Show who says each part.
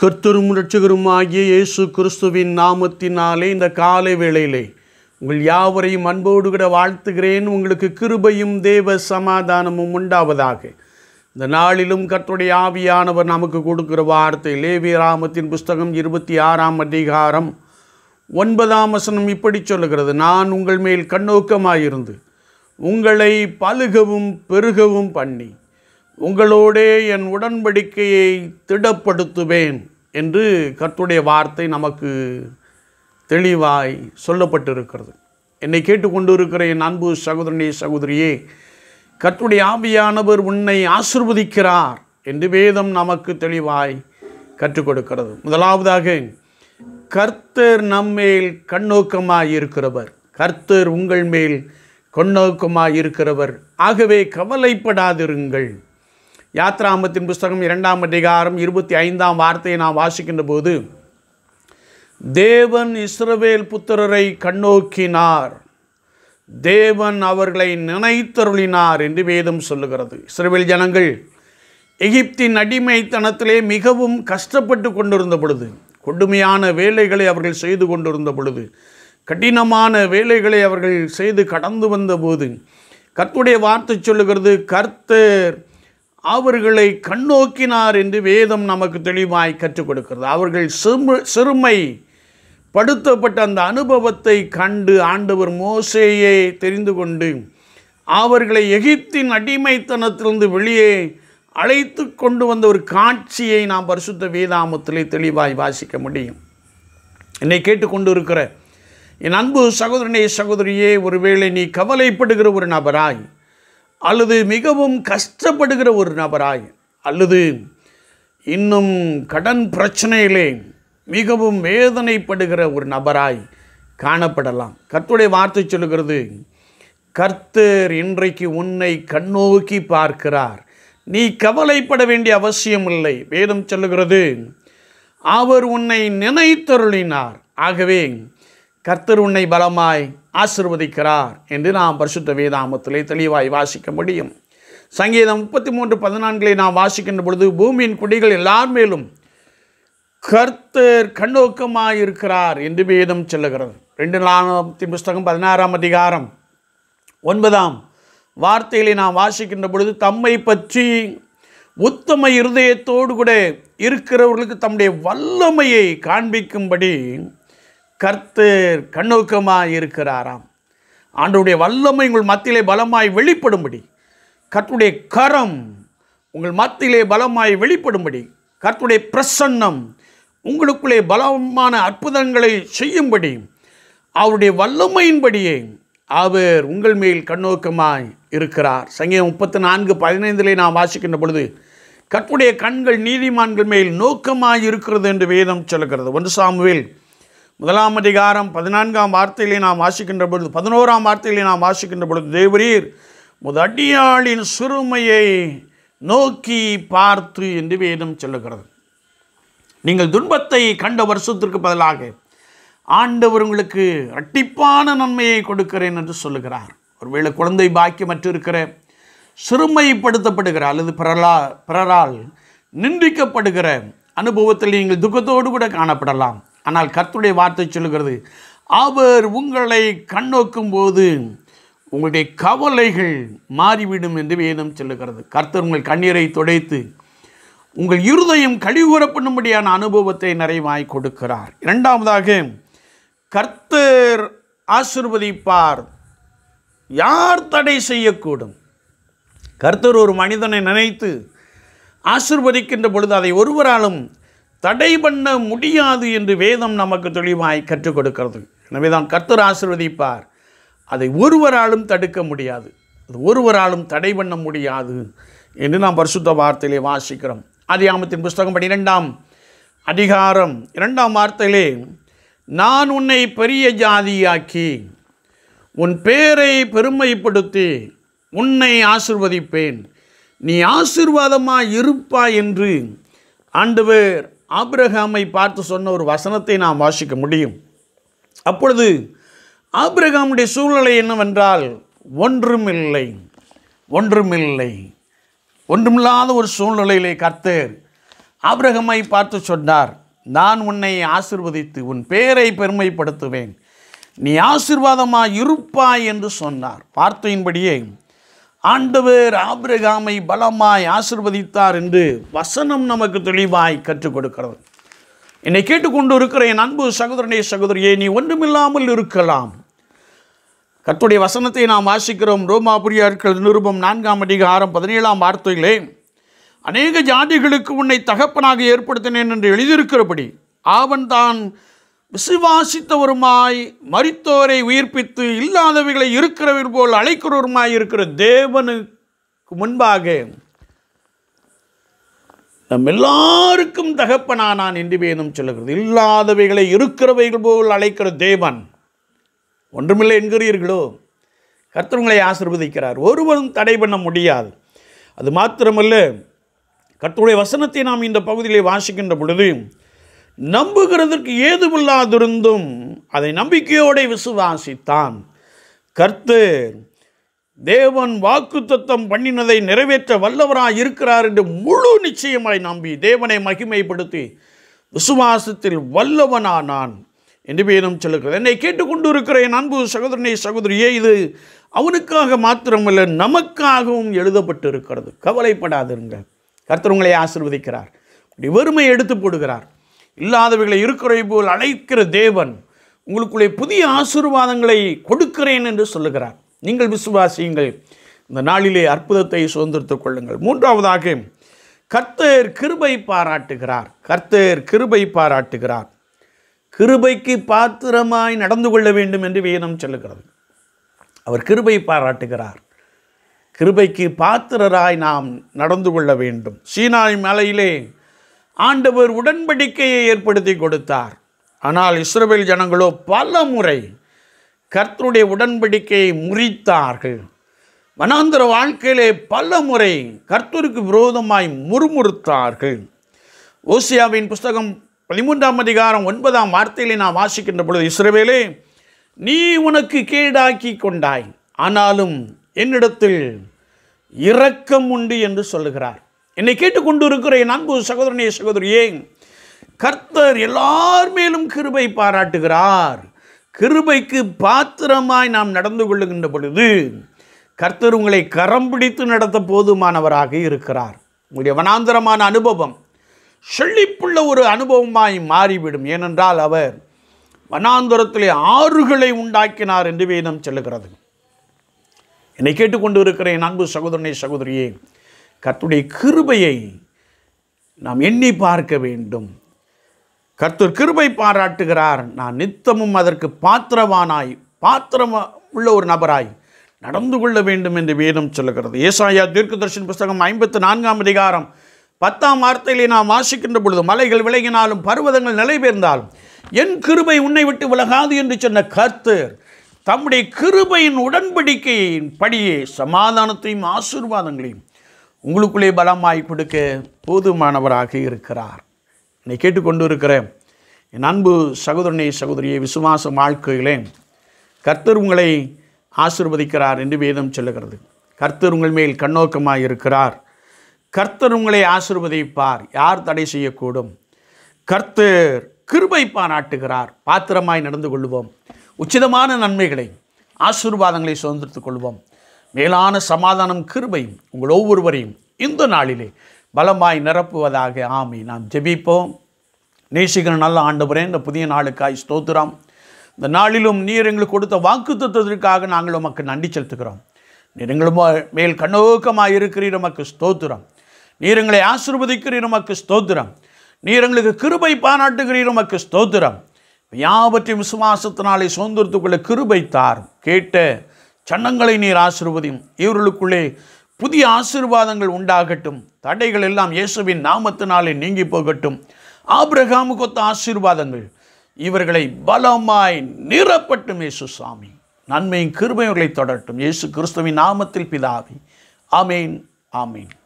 Speaker 1: கர்த்தரும் ஆகிய இயேசு கிறிஸ்துவின் நாமத்தினாலே இந்த காலை வேளையிலே உங்கள் யாவரையும் அன்போடு கூட வாழ்த்துகிறேன் உங்களுக்கு கிருபையும் தேவ சமாதானமும் உண்டாவதாக இந்த நாளிலும் கர்த்தருடைய ஆவியானவர் நமக்கு கொடுக்கிற வார்த்தை லேவி ராமத்தின் புஸ்தகம் இருபத்தி ஆறாம் அதிகாரம் ஒன்பதாம் வசனம் இப்படி சொல்லுகிறது நான் உங்கள் மேல் கண்ணோக்கமாயிருந்து உங்களை பழுகவும் பெருகவும் பண்ணி உங்களோடே என் உடன்படிக்கையை திடப்படுத்துவேன் என்று கர்த்துடைய வார்த்தை நமக்கு தெளிவாய் சொல்லப்பட்டிருக்கிறது என்னை கேட்டுக்கொண்டு இருக்கிற என் அன்பு சகோதரனே சகோதரியே கர்த்துடைய ஆவியானவர் உன்னை ஆசிர்வதிக்கிறார் என்று வேதம் நமக்கு தெளிவாய் கற்றுக் கொடுக்கிறது முதலாவதாக கர்த்தர் நம்மேல் கண்ணோக்கமாக இருக்கிறவர் கர்த்தர் உங்கள் மேல் கண்ணோக்கமாக இருக்கிறவர் ஆகவே கவலைப்படாதிருங்கள் யாத்ராம்பத்தின் புஸ்தகம் இரண்டாம் அதிகாரம் இருபத்தி ஐந்தாம் வார்த்தையை நாம் வாசிக்கின்ற போது தேவன் இஸ்ரவேல் புத்திரரை கண்ணோக்கினார் தேவன் அவர்களை நினைத்தருளினார் என்று வேதம் சொல்லுகிறது இஸ்ரவேல் ஜனங்கள் எகிப்தின் அடிமைத்தனத்திலே மிகவும் கஷ்டப்பட்டு கொண்டிருந்த பொழுது கொடுமையான வேலைகளை அவர்கள் செய்து கொண்டிருந்த பொழுது கடினமான வேலைகளை அவர்கள் செய்து கடந்து வந்தபோது கர்த்துடைய வார்த்தை சொல்லுகிறது கர்த்தர் அவர்களை கண்ணோக்கினார் என்று வேதம் நமக்கு தெளிவாய் கற்றுக் கொடுக்கிறது அவர்கள் சிறு சிறுமை படுத்தப்பட்ட அந்த அனுபவத்தை கண்டு ஆண்டவர் மோசேயே தெரிந்து கொண்டு அவர்களை எகிப்தின் அடிமைத்தனத்திலிருந்து வெளியே அழைத்து கொண்டு வந்த ஒரு காட்சியை நாம் பரிசுத்த வேதாமத்திலே தெளிவாய் வாசிக்க முடியும் என்னை கேட்டுக்கொண்டு இருக்கிற என் அன்பு சகோதரனே சகோதரியே ஒருவேளை நீ கவலைப்படுகிற ஒரு நபராய் அல்லது மிகவும் கஷ்டப்படுகிற ஒரு நபராய் அல்லது இன்னும் கடன் பிரச்சனையிலே மிகவும் வேதனைப்படுகிற ஒரு நபராய் காணப்படலாம் கர்த்துடைய வார்த்தை சொல்லுகிறது கர்த்தர் இன்றைக்கு உன்னை கண்ணோக்கி பார்க்கிறார் நீ கவலைப்பட வேண்டிய அவசியம் இல்லை வேதம் சொல்லுகிறது அவர் உன்னை நினைத்தருளினார் ஆகவே கர்த்தர் உன்னை பலமாய் ஆசிர்வதிக்கிறார் என்று நாம் பரிசுத்த வேதாமத்திலே தெளிவாய் வாசிக்க முடியும் சங்கீதம் முப்பத்தி மூன்று பதினான்களை நாம் வாசிக்கின்ற பொழுது பூமியின் குடிகள் எல்லார் மேலும் கர்த்தர் கண்ணோக்கமாயிருக்கிறார் என்று வேதம் சொல்லுகிறது ரெண்டு நாலாயிரத்தி புஸ்தகம் பதினாறாம் அதிகாரம் ஒன்பதாம் வார்த்தைகளை நாம் வாசிக்கின்ற பொழுது தம்மை பற்றி உத்தம இருதயத்தோடு கூட இருக்கிறவர்களுக்கு தம்முடைய வல்லமையை காண்பிக்கும்படி கர்த்தர் கண்ணோக்கமாக இருக்கிறாராம் ஆண்டுடைய வல்லமை உங்கள் மத்தியிலே பலமாய் வெளிப்படும்படி கர்த்துடைய கரம் உங்கள் மத்தியிலே பலமாய் வெளிப்படும்படி கர்த்துடைய பிரசன்னம் உங்களுக்குள்ளே பலமான அற்புதங்களை செய்யும்படி அவருடைய வல்லமையின்படியே அவர் உங்கள் மேல் கண்ணோக்கமாய் இருக்கிறார் சங்கீதம் முப்பத்தி நான்கு பதினைந்திலே நாம் வாசிக்கின்ற பொழுது கற்புடைய கண்கள் நீதிமான்கள் மேல் நோக்கமாய் இருக்கிறது என்று வேதம் சொல்கிறது ஒன்று சாமுவேல் முதலாம் அதிகாரம் பதினான்காம் வார்த்தையிலே நாம் வாசிக்கின்ற பொழுது பதினோராம் வார்த்தையிலே நாம் வாசிக்கின்ற பொழுது தேவரீர் முதடியாளின் சிறுமையை நோக்கி பார்த்து என்று வேதம் சொல்லுகிறது நீங்கள் துன்பத்தை கண்ட வருஷத்திற்கு பதிலாக ஆண்டவர் உங்களுக்கு இரட்டிப்பான நன்மையை கொடுக்கிறேன் என்று சொல்லுகிறார் ஒருவேளை குழந்தை மற்றும் இருக்கிற சிறுமைப்படுத்தப்படுகிற அல்லது பிறலா பிறரால் நிந்திக்கப்படுகிற அனுபவத்தில் நீங்கள் துக்கத்தோடு கூட காணப்படலாம் ஆனால் கர்த்துடைய வார்த்தை சொல்லுகிறது அவர் உங்களை கண்ணோக்கும் போது உங்களுடைய கவலைகள் மாறிவிடும் என்று வேதம் சொல்லுகிறது கர்த்தர் உங்கள் கண்ணீரை துடைத்து உங்கள் இருதயம் கழிவுற அனுபவத்தை நிறைவாய் கொடுக்கிறார் இரண்டாவதாக கர்த்தர் ஆசிர்வதிப்பார் யார் தடை செய்யக்கூடும் கர்த்தர் ஒரு மனிதனை நினைத்து ஆசிர்வதிக்கின்ற பொழுது அதை ஒருவராலும் தடை பண்ண முடியாது என்று வேதம் நமக்கு தெளிவாய் கற்றுக் கொடுக்கிறது எனவே தான் கர்த்தர் ஆசிர்வதிப்பார் அதை ஒருவராலும் தடுக்க முடியாது அது ஒருவராலும் தடை பண்ண முடியாது என்று நாம் பரிசுத்த வார்த்தையிலே வாசிக்கிறோம் அதிகாமத்தின் புஸ்தகம் பன்னிரெண்டாம் அதிகாரம் இரண்டாம் வார்த்தையிலே நான் உன்னை பெரிய ஜாதியாக்கி உன் பேரை பெருமைப்படுத்தி உன்னை ஆசிர்வதிப்பேன் நீ ஆசிர்வாதமாக இருப்பாய் என்று ஆண்டவர் ஆபிரகாமை பார்த்து சொன்ன ஒரு வசனத்தை நாம் வாசிக்க முடியும் அப்பொழுது ஆபிரகாமுடைய சூழ்நிலை என்னவென்றால் ஒன்றுமில்லை ஒன்றுமில்லை ஒன்றுமில்லாத ஒரு சூழ்நிலையிலே கர்த்தர் ஆபிரகமை பார்த்து சொன்னார் நான் உன்னை ஆசிர்வதித்து உன் பெயரை பெருமைப்படுத்துவேன் நீ ஆசிர்வாதமாக இருப்பாய் என்று சொன்னார் வார்த்தையின்படியே ஆண்டவர் ஆபிரகாமை பலமாய் ஆசிர்வதித்தார் என்று வசனம் நமக்கு தெளிவாய் கற்றுக் கொடுக்கிறது என்னை கேட்டுக்கொண்டு இருக்கிற என் அன்பு சகோதரனே சகோதரியே நீ ஒன்றுமில்லாமல் இருக்கலாம் கத்துடைய வசனத்தை நாம் வாசிக்கிறோம் ரோமாபுரியார்கள் நிருபம் நான்காம் அதிகாரம் பதினேழாம் வார்த்தைகளே அநேக ஜாதிகளுக்கு உன்னை தகப்பனாக ஏற்படுத்தினேன் என்று எழுதியிருக்கிறபடி அவன் தான் விசுவாசித்தவருமாய் மறித்தோரை உயிர்ப்பித்து இல்லாதவைகளை இருக்கிறவர் போல் அழைக்கிறவருமாய் இருக்கிற தேவனுக்கு முன்பாக நம் எல்லாருக்கும் தகப்பனா நான் என்று வேணும் சொல்லுகிறது இல்லாதவைகளை இருக்கிறவைகள் போல் அழைக்கிற தேவன் ஒன்றுமில்லை என்கிறீர்களோ கர்த்தவங்களை ஆசிர்வதிக்கிறார் ஒருவரும் தடை பண்ண முடியாது அது மாத்திரமல்ல கர்த்தருடைய வசனத்தை நாம் இந்த பகுதியிலே வாசிக்கின்ற பொழுது நம்புகிறதற்கு ஏதுமில்லாதிருந்தும் அதை நம்பிக்கையோடு விசுவாசித்தான் கர்த்து தேவன் வாக்குத்தத்தம் பண்ணினதை நிறைவேற்ற வல்லவராக இருக்கிறார் என்று முழு நிச்சயமாய் நம்பி தேவனை மகிமைப்படுத்தி விசுவாசத்தில் வல்லவனா நான் என்று பேரும் சொல்லுகிறது என்னை கேட்டுக்கொண்டு இருக்கிற என் அன்பு சகோதரனை சகோதரியே இது அவனுக்காக மாத்திரமல்ல நமக்காகவும் எழுதப்பட்டு இருக்கிறது கவலைப்படாதிருங்க கர்த்தர் உங்களை ஆசிர்வதிக்கிறார் வறுமை எடுத்து போடுகிறார் இல்லாதவைகளை இருக்கிறவை போல் அழைக்கிற தேவன் உங்களுக்குள்ளே புதிய ஆசீர்வாதங்களை கொடுக்கிறேன் என்று சொல்லுகிறார் நீங்கள் விசுவாசியுங்கள் இந்த நாளிலே அற்புதத்தை சுதந்திரத்துக் கொள்ளுங்கள் மூன்றாவதாக கர்த்தர் கிருபை பாராட்டுகிறார் கர்த்தர் கிருபை பாராட்டுகிறார் கிருபைக்கு பாத்திரமாய் நடந்து கொள்ள வேண்டும் என்று வேதம் சொல்லுகிறது அவர் கிருபை பாராட்டுகிறார் கிருபைக்கு பாத்திரராய் நாம் நடந்து கொள்ள வேண்டும் சீனாய் மலையிலே ஆண்டவர் உடன்படிக்கையை ஏற்படுத்தி கொடுத்தார் ஆனால் இஸ்ரேல் ஜனங்களோ பல முறை கர்த்தருடைய உடன்படிக்கையை முறித்தார்கள் வனாந்திர வாழ்க்கையிலே பல முறை கர்த்தருக்கு விரோதமாய் முறுமுறுத்தார்கள் ஓசியாவின் புஸ்தகம் பதிமூன்றாம் அதிகாரம் ஒன்பதாம் வார்த்தையிலே நான் வாசிக்கின்ற பொழுது இஸ்ரவேலே நீ உனக்கு கேடாக்கி கொண்டாய் ஆனாலும் என்னிடத்தில் இரக்கம் உண்டு என்று சொல்லுகிறார் என்னை கேட்டுக்கொண்டு இருக்கிற என் அன்பு சகோதரனே சகோதரியே கர்த்தர் எல்லார் மேலும் கிருபை பாராட்டுகிறார் கிருபைக்கு பாத்திரமாய் நாம் நடந்து கொள்ளுகின்ற பொழுது கர்த்தர் உங்களை கரம் பிடித்து நடத்த போதுமானவராக இருக்கிறார் உங்களுடைய வனாந்தரமான அனுபவம் செழிப்புள்ள ஒரு அனுபவமாய் மாறிவிடும் ஏனென்றால் அவர் வனாந்தரத்திலே ஆறுகளை உண்டாக்கினார் என்று வேதம் செல்லுகிறது என்னை கேட்டுக்கொண்டு இருக்கிற என் அன்பு சகோதரனை சகோதரியே கர்த்துடைய கிருபையை நாம் எண்ணி பார்க்க வேண்டும் கர்த்தர் கிருபை பாராட்டுகிறார் நான் நித்தமும் அதற்கு பாத்திரவானாய் பாத்திரம் உள்ள ஒரு நபராய் நடந்து கொள்ள வேண்டும் என்று வேதம் சொல்லுகிறது ஏசாயா தர்ஷன் புஸ்தகம் ஐம்பத்து நான்காம் அதிகாரம் பத்தாம் வார்த்தையிலே நாம் வாசிக்கின்ற பொழுது மலைகள் விலகினாலும் பருவதங்கள் நிலைபெயர்ந்தாலும் என் கிருபை உன்னை விட்டு விலகாது என்று சொன்ன கர்த்தர் தம்முடைய கிருபையின் உடன்படிக்கையின் படியே சமாதானத்தையும் ஆசீர்வாதங்களையும் உங்களுக்குள்ளே பலமாய் கொடுக்க போதுமானவராக இருக்கிறார் என்னை கேட்டுக்கொண்டு இருக்கிற என் அன்பு சகோதரனை சகோதரியை விசுவாச வாழ்க்கையிலே கர்த்தர் உங்களை ஆசிர்வதிக்கிறார் என்று வேதம் சொல்லுகிறது கர்த்தர் உங்கள் மேல் கண்ணோக்கமாக இருக்கிறார் கர்த்தர் உங்களை ஆசிர்வதிப்பார் யார் தடை செய்யக்கூடும் கர்த்தர் கிருபை பாராட்டுகிறார் பாத்திரமாய் நடந்து கொள்வோம் உச்சிதமான நன்மைகளை ஆசீர்வாதங்களை சுதந்திரத்துக் கொள்வோம் மேலான சமாதானம் கிருபையும் உங்கள் ஒவ்வொருவரையும் இந்த நாளிலே பலமாய் நிரப்புவதாக ஆமை நாம் ஜெபிப்போம் நேசிக்கிற நல்ல ஆண்டுபுறேன் இந்த புதிய நாளுக்காய் ஸ்தோத்திரம் இந்த நாளிலும் நீர் எங்களுக்கு கொடுத்த வாக்கு தத்துவதற்காக நாங்கள் உமக்கு நன்றி செலுத்துகிறோம் நீர் எங்களும் மேல் கண்ணோக்கமாக இருக்கிறீர் உமக்கு ஸ்தோத்திரம் நீர் எங்களை ஆசிர்வதிக்கிறீர் உமக்கு ஸ்தோத்திரம் நீர் எங்களுக்கு கிருபை பாராட்டுகிறீர் உமக்கு ஸ்தோத்திரம் யாவற்றையும் விசுவாசத்தினாலே சுதந்திரத்துக்குள்ள கிருபை தார் கேட்ட சன்னங்களை நீர் ஆசிர்வதியும் இவர்களுக்குள்ளே புதிய ஆசீர்வாதங்கள் உண்டாகட்டும் தடைகள் எல்லாம் இயேசுவின் நாமத்தினாலே நீங்கி போகட்டும் ஆபிரகாமு கொத்த ஆசீர்வாதங்கள் இவர்களை பலமாய் நிரப்பட்டும் இயேசு சாமி நன்மையின் கிருபையும் தொடரட்டும் இயேசு கிறிஸ்துவின் நாமத்தில் பிதாவி ஆமேன் ஆமேன்